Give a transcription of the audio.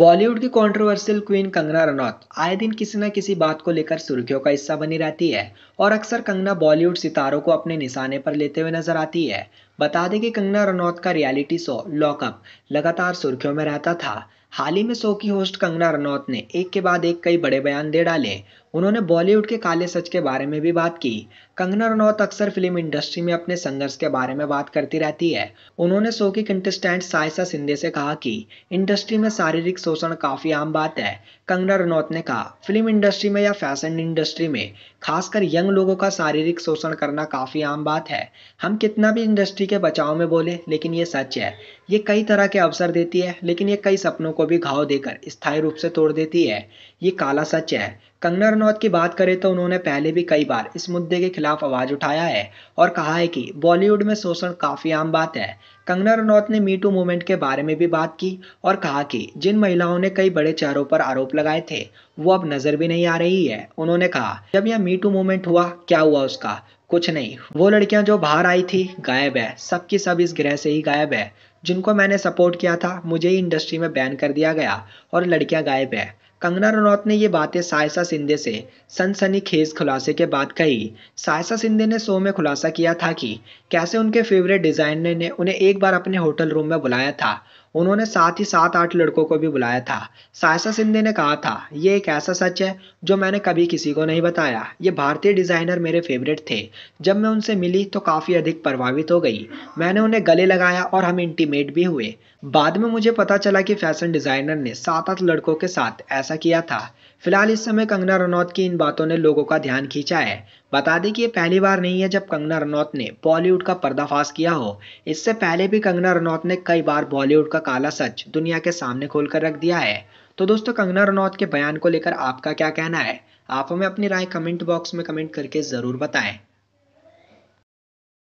बॉलीवुड की controversial queen Kangana Ranaut आए दिन किसी न किसी बात को लेकर सुर्खियों का हिस्सा बनी रहती है और अक्सर कंगना बॉलीवुड सितारों को अपने निशाने पर लेते हुए नजर आती है बता दें कि कंगना रनौत का रियलिटी शो लॉकअप लगातार सुर्खियों में रहता था हाल ही में शो की होस्ट कंगना रनौत ने एक के बाद एक कई बड़े बयान दे डाले उन्होंने बॉलीवुड के काले सच के बारे में भी बात की कंगना रनौत अक्सर फिल्म इंडस्ट्री में अपने संघर्ष के बारे में बात करती रहती है उन्होंने शो की कंटेस्टेंट सायसा सिंधे से कहा कि इंडस्ट्री में शारीरिक शोषण काफ़ी आम बात है कंगना रनौत ने कहा फिल्म इंडस्ट्री में या फैशन इंडस्ट्री में खासकर यंग लोगों का शारीरिक शोषण करना काफ़ी आम बात है हम कितना भी इंडस्ट्री किसी के बचाव में बोले लेकिन ये सच है ये कई तरह के अवसर देती है लेकिन ये कई सपनों को भी घाव देकर स्थायी रूप से तोड़ देती है ये काला सच है कंगना रनौत की बात करें तो उन्होंने पहले भी कई बार इस मुद्दे के खिलाफ आवाज उठाया है और कहा है कि बॉलीवुड में शोषण काफी आम बात है कंगना रनौत ने मीटू मूवमेंट के बारे में भी बात की और कहा कि जिन महिलाओं ने कई बड़े चेहरों पर आरोप लगाए थे वो अब नजर भी नहीं आ रही है उन्होंने कहा जब यह मीटू मूवमेंट हुआ क्या हुआ उसका कुछ नहीं वो लड़कियां जो बाहर आई थी गायब है सब की सब इस ग्रह से ही गायब है जिनको मैंने सपोर्ट किया था मुझे ही इंडस्ट्री में बैन कर दिया गया और लड़कियां गायब है कंगना रनौत ने ये बातें सायसा सिंधे से सनसनी खेज खुलासे के बाद कही सायसा सिंधे ने शो में खुलासा किया था कि कैसे उनके फेवरेट डिजाइनर ने उन्हें एक बार अपने होटल रूम में बुलाया था उन्होंने साथ ही सात आठ लड़कों को भी बुलाया था सायसा सिंधे ने कहा था ये एक ऐसा सच है जो मैंने कभी किसी को नहीं बताया ये भारतीय डिज़ाइनर मेरे फेवरेट थे जब मैं उनसे मिली तो काफ़ी अधिक प्रभावित हो गई मैंने उन्हें गले लगाया और हम इंटीमेट भी हुए बाद में मुझे पता चला कि फैशन डिजाइनर ने सात आठ लड़कों के साथ ऐसा किया था फिलहाल इस समय कंगना रनौत की इन बातों ने लोगों का ध्यान खींचा है बता दें कि ये पहली बार नहीं है जब कंगना रनौत ने बॉलीवुड का पर्दाफाश किया हो इससे पहले भी कंगना रनौत ने कई बार बॉलीवुड का काला सच दुनिया के सामने कर रख दिया है तो दोस्तों कंगना रनौत के बयान को लेकर आपका क्या कहना है आप हमें अपनी राय कमेंट बॉक्स में कमेंट करके ज़रूर बताएं